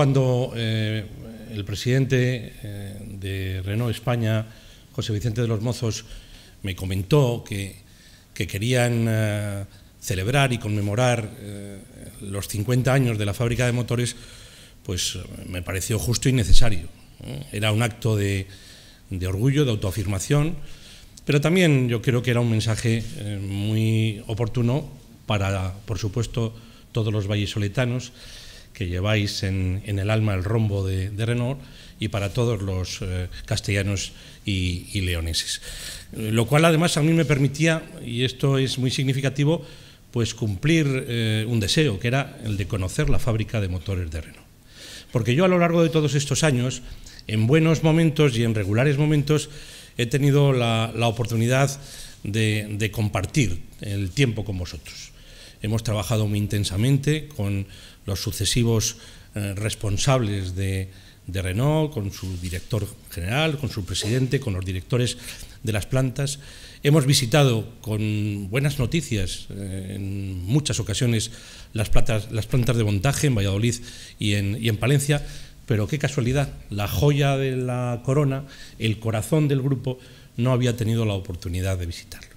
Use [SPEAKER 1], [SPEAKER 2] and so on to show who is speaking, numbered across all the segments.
[SPEAKER 1] cuando eh, el presidente eh, de Renault España, José Vicente de los Mozos, me comentó que, querían eh, celebrar y conmemorar los 50 años de la fábrica de motores, pues me pareció justo y necesario. Era un acto de, de orgullo, de autoafirmación, pero también yo creo que era un mensaje muy oportuno para, por supuesto, todos los vallesoletanos que lleváis en, el alma el rombo de, Renault y para todos los eh, castellanos y, leoneses. Eh, lo cual además a mí me permitía, y esto es muy significativo, pues cumplir eh, un deseo, que era el de conocer la fábrica de motores de Renault. Porque yo a lo largo de todos estos años, en buenos momentos y en regulares momentos, he tenido la, oportunidad de, compartir el tiempo con vosotros. Hemos trabajado muy intensamente con los sucesivos eh, responsables de, Renault, con su director general, con su presidente, con los directores de las plantas. Hemos visitado con buenas noticias eh, en muchas ocasiones las, plantas de montaje en Valladolid y en, Palencia, pero qué casualidad, la joya de la corona, el corazón del grupo, no había tenido la oportunidad de visitarla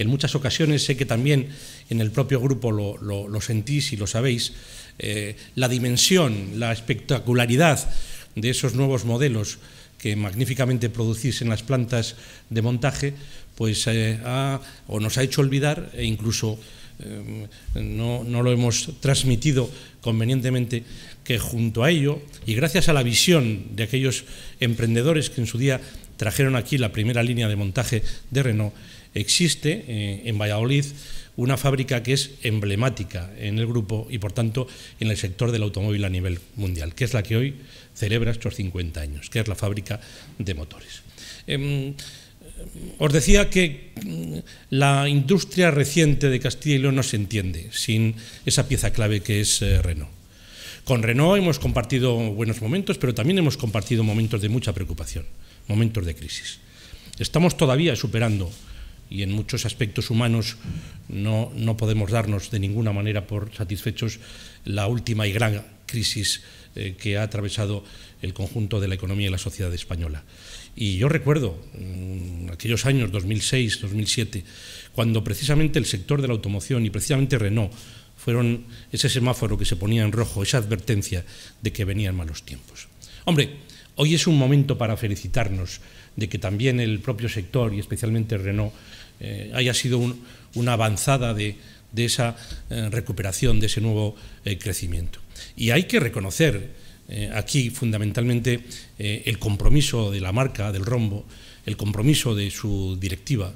[SPEAKER 1] en muchas ocasiones, sé que también en el propio grupo lo, sentís y lo sabéis, eh, la dimensión, la espectacularidad de esos nuevos modelos que magníficamente producís en las plantas de montaje, pues eh, o nos ha hecho olvidar e incluso eh, no, no lo hemos transmitido convenientemente que junto a ello, y gracias a la visión de aquellos emprendedores que en su día trajeron aquí la primera línea de montaje de Renault, existe eh, en Valladolid una fábrica que es emblemática en el grupo y por tanto en el sector del automóvil a nivel mundial, que es la que hoy celebra estos 50 años, que es la fábrica de motores. Em, os decía que mm, la industria reciente de Castilla y León no se entiende sin esa pieza clave que es eh, Renault. Con Renault hemos compartido buenos momentos, pero también hemos compartido momentos de mucha preocupación, momentos de crisis. Estamos todavía superando y en muchos aspectos humanos no, no podemos darnos de ninguna manera por satisfechos la última y gran crisis eh, que ha atravesado el conjunto de la economía y la sociedad española. Y yo recuerdo mm, aquellos años 2006, 2007, cuando precisamente el sector de la automoción y precisamente Renault fueron ese semáforo que se ponía en rojo, esa advertencia de que venían malos tiempos. Hombre, Hoy es un momento para felicitarnos de que también el propio sector y especialmente Renault eh, haya sido una avanzada de, esa eh, recuperación, de ese nuevo eh, crecimiento. Y hay que reconocer aquí fundamentalmente el compromiso de la marca, del rombo, el compromiso de su directiva,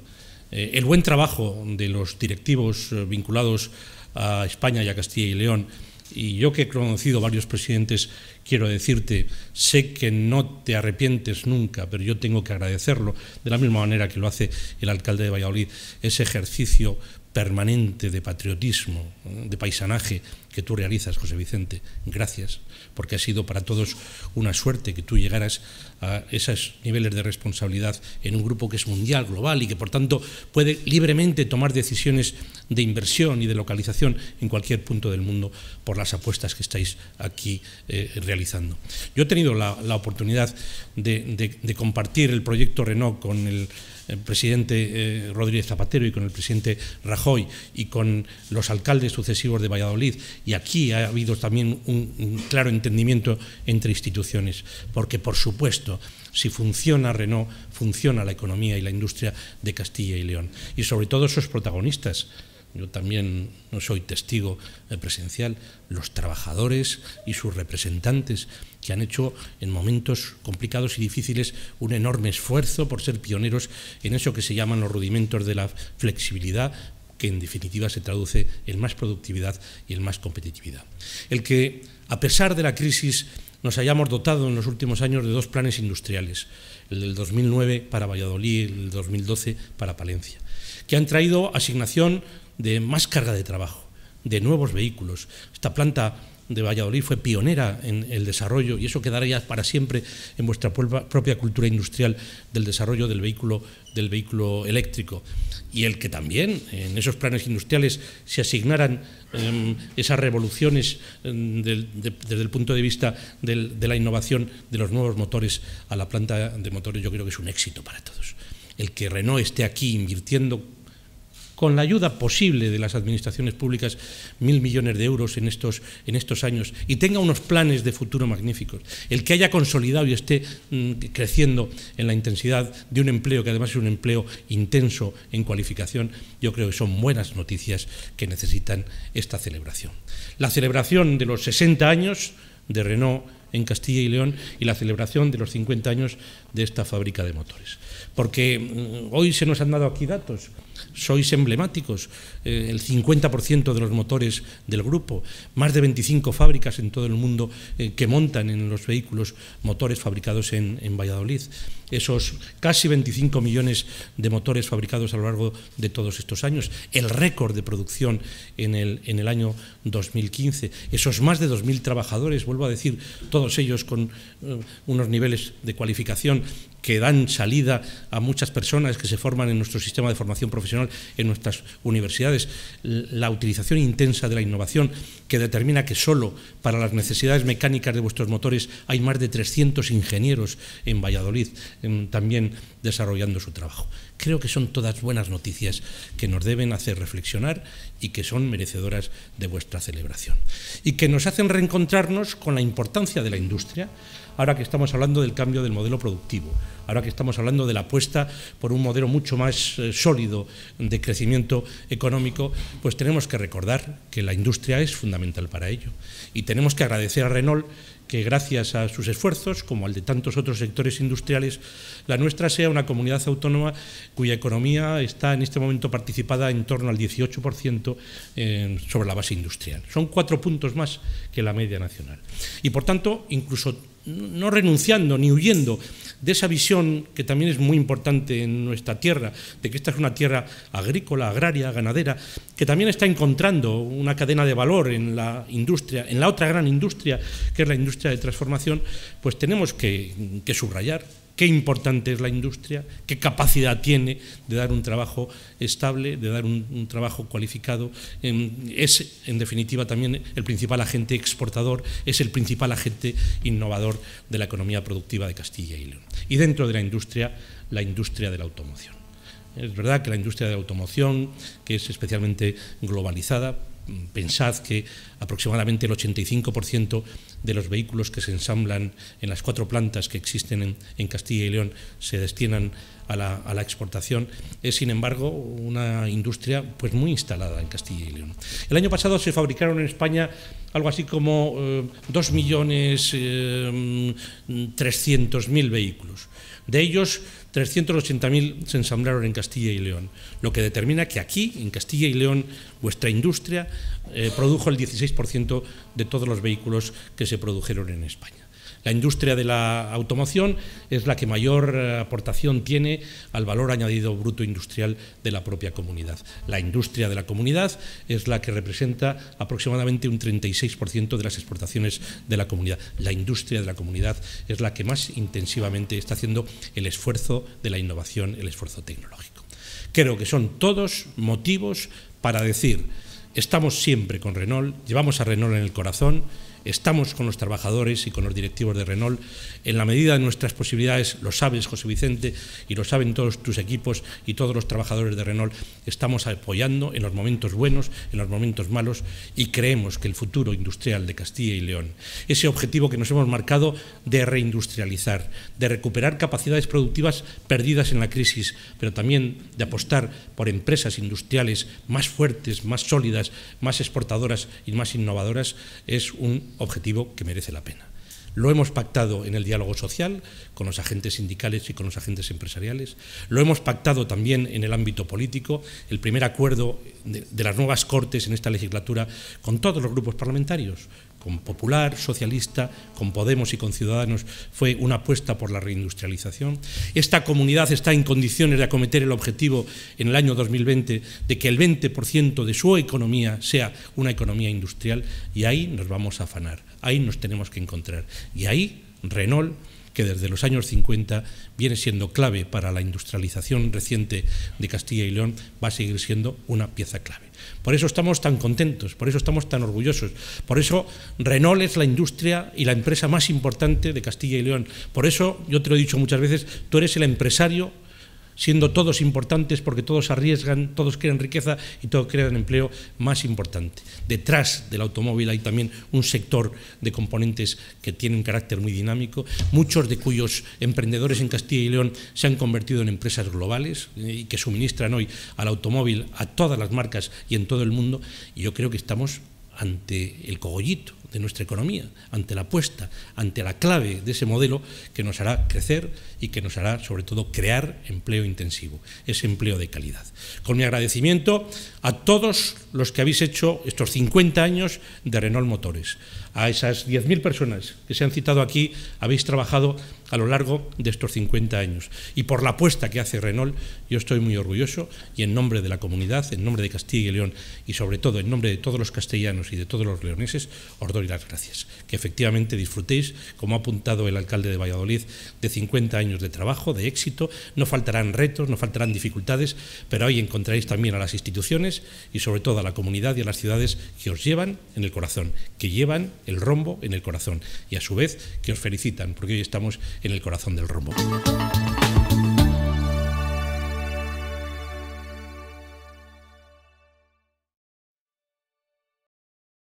[SPEAKER 1] el buen trabajo de los directivos vinculados a España y a Castilla y León y yo que he conocido varios presidentes, quiero decirte, sé que no te arrepientes nunca, pero yo tengo que agradecerlo, de la misma manera que lo hace el alcalde de Valladolid, ese ejercicio permanente de patriotismo, ¿eh? de paisanaje que tú realizas, José Vicente. Gracias, porque ha sido para todos una suerte que tú llegaras a esos niveles de responsabilidad en un grupo que es mundial, global y que por tanto puede libremente tomar decisiones de inversión y de localización en cualquier punto del mundo por las apuestas que estáis aquí eh, realizando. Yo he tenido la, oportunidad de, compartir el proyecto Renault con el presidente eh, Rodríguez Zapatero y con el presidente Rajoy y con los alcaldes sucesivos de Valladolid y aquí ha habido también un, claro entendimiento entre instituciones, porque por supuesto, si funciona Renault, funciona la economía y la industria de Castilla y León. Y sobre todo sus protagonistas, yo también no soy testigo presencial, los trabajadores y sus representantes que han hecho en momentos complicados y difíciles un enorme esfuerzo por ser pioneros en eso que se llaman los rudimentos de la flexibilidad, que en definitiva se traduce en más productividad y en más competitividad. El que, a pesar de la crisis, nos hayamos dotado en los últimos años de dos planes industriales, el del 2009 para Valladolid y el del 2012 para Palencia, que han traído asignación de más carga de trabajo, de nuevos vehículos. Esta planta de Valladolid fue pionera en el desarrollo, y eso quedará ya para siempre en vuestra propia cultura industrial del desarrollo del vehículo, del vehículo eléctrico. Y el que también en esos planes industriales se asignaran em, esas revoluciones em, desde el punto de vista de la innovación de los nuevos motores a la planta de motores, yo creo que es un éxito para todos. El que Renault esté aquí invirtiendo con la ayuda posible de las administraciones públicas, mil millones de euros en estos, en estos años y tenga unos planes de futuro magníficos. El que haya consolidado y esté mm, creciendo en la intensidad de un empleo, que además es un empleo intenso en cualificación, yo creo que son buenas noticias que necesitan esta celebración. La celebración de los 60 años de Renault en Castilla y León y la celebración de los 50 años de esta fábrica de motores. Porque mm, hoy se nos han dado aquí datos, sois emblemáticos, eh, el 50% de los motores del grupo, más de 25 fábricas en todo el mundo eh, que montan en los vehículos motores fabricados en, Valladolid, esos casi 25 millones de motores fabricados a lo largo de todos estos años, el récord de producción en el, en el año 2015, esos más de 2.000 trabajadores, vuelvo a decir, todos todos ellos con eh, unos niveles de cualificación que dan salida a muchas personas que se forman en nuestro sistema de formación profesional, en nuestras universidades, la utilización intensa de la innovación que determina que solo para las necesidades mecánicas de vuestros motores hay más de 300 ingenieros en Valladolid em, también desarrollando su trabajo. Creo que son todas buenas noticias que nos deben hacer reflexionar y que son merecedoras de vuestra celebración. Y que nos hacen reencontrarnos con la importancia de la industria, ahora que estamos hablando del cambio del modelo productivo ahora que estamos hablando de la apuesta por un modelo mucho más eh, sólido de crecimiento económico, pues tenemos que recordar que la industria es fundamental para ello. Y tenemos que agradecer a Renault que gracias a sus esfuerzos, como al de tantos otros sectores industriales, la nuestra sea una comunidad autónoma cuya economía está en este momento participada en torno al 18% eh, sobre la base industrial. Son cuatro puntos más que la media nacional. Y por tanto, incluso no renunciando ni huyendo de esa visión que también es muy importante en nuestra tierra, de que esta es una tierra agrícola, agraria, ganadera, que también está encontrando una cadena de valor en la industria, en la otra gran industria, que es la industria de transformación, pues tenemos que, subrayar qué importante es la industria, qué capacidad tiene de dar un trabajo estable, de dar un, trabajo cualificado. Em, es, en definitiva, también el principal agente exportador, es el principal agente innovador de la economía productiva de Castilla y León. Y dentro de la industria, la industria de la automoción. Es verdad que la industria de la automoción, que es especialmente globalizada, Pensad que aproximadamente el 85% de los vehículos que se ensamblan en las cuatro plantas que existen en, en Castilla y León se destinan a la, exportación, es sin embargo una industria pues muy instalada en Castilla y León. El año pasado se fabricaron en España algo así como eh, eh, trescientos 2.300.000 vehículos. De ellos, 380.000 se ensamblaron en Castilla y León, lo que determina que aquí, en Castilla y León, vuestra industria eh, produjo el 16% de todos los vehículos que se produjeron en España. La industria de la automoción es la que mayor eh, aportación tiene al valor añadido bruto industrial de la propia comunidad. La industria de la comunidad es la que representa aproximadamente un 36% de las exportaciones de la comunidad. La industria de la comunidad es la que más intensivamente está haciendo el esfuerzo de la innovación, el esfuerzo tecnológico. Creo que son todos motivos para decir, estamos siempre con Renault, llevamos a Renault en el corazón Estamos con los trabajadores y con los directivos de Renault. En la medida de nuestras posibilidades, lo sabes, José Vicente, y lo saben todos tus equipos y todos los trabajadores de Renault, estamos apoyando en los momentos buenos, en los momentos malos, y creemos que el futuro industrial de Castilla y León, ese objetivo que nos hemos marcado de reindustrializar, de recuperar capacidades productivas perdidas en la crisis, pero también de apostar por empresas industriales más fuertes, más sólidas, más exportadoras y más innovadoras, es un objetivo que merece la pena. Lo hemos pactado en el diálogo social con los agentes sindicales y con los agentes empresariales. Lo hemos pactado también en el ámbito político, el primer acuerdo de, las nuevas Cortes en esta legislatura con todos los grupos parlamentarios, con Popular, Socialista, con Podemos y con Ciudadanos, fue una apuesta por la reindustrialización. Esta comunidad está en condiciones de acometer el objetivo en el año 2020 de que el 20% de su economía sea una economía industrial y ahí nos vamos a afanar, ahí nos tenemos que encontrar. Y ahí Renault que desde los años 50 viene siendo clave para la industrialización reciente de Castilla y León, va a seguir siendo una pieza clave. Por eso estamos tan contentos, por eso estamos tan orgullosos, por eso Renault es la industria y la empresa más importante de Castilla y León. Por eso, yo te lo he dicho muchas veces, tú eres el empresario siendo todos importantes porque todos arriesgan, todos crean riqueza y todos crean empleo más importante. Detrás del automóvil hay también un sector de componentes que tiene un carácter muy dinámico, muchos de cuyos emprendedores en Castilla y León se han convertido en empresas globales eh, y que suministran hoy al automóvil a todas las marcas y en todo el mundo. Y yo creo que estamos ante el cogollito de nuestra economía, ante la apuesta, ante la clave de ese modelo que nos hará crecer y que nos hará, sobre todo, crear empleo intensivo, ese empleo de calidad. Con mi agradecimiento a todos los que habéis hecho estos 50 años de Renault Motores, a esas 10.000 personas que se han citado aquí, habéis trabajado a lo largo de estos 50 años. Y por la apuesta que hace Renault, yo estoy muy orgulloso y en nombre de la comunidad, en nombre de Castilla y León y sobre todo en nombre de todos los castellanos y de todos los leoneses, y las gracias. Que efectivamente disfrutéis, como ha apuntado el alcalde de Valladolid, de 50 años de trabajo, de éxito. No faltarán retos, no faltarán dificultades, pero hoy encontraréis también a las instituciones y sobre todo a la comunidad y a las ciudades que os llevan en el corazón, que llevan el rombo en el corazón y a su vez que os felicitan, porque hoy estamos en el corazón del rombo.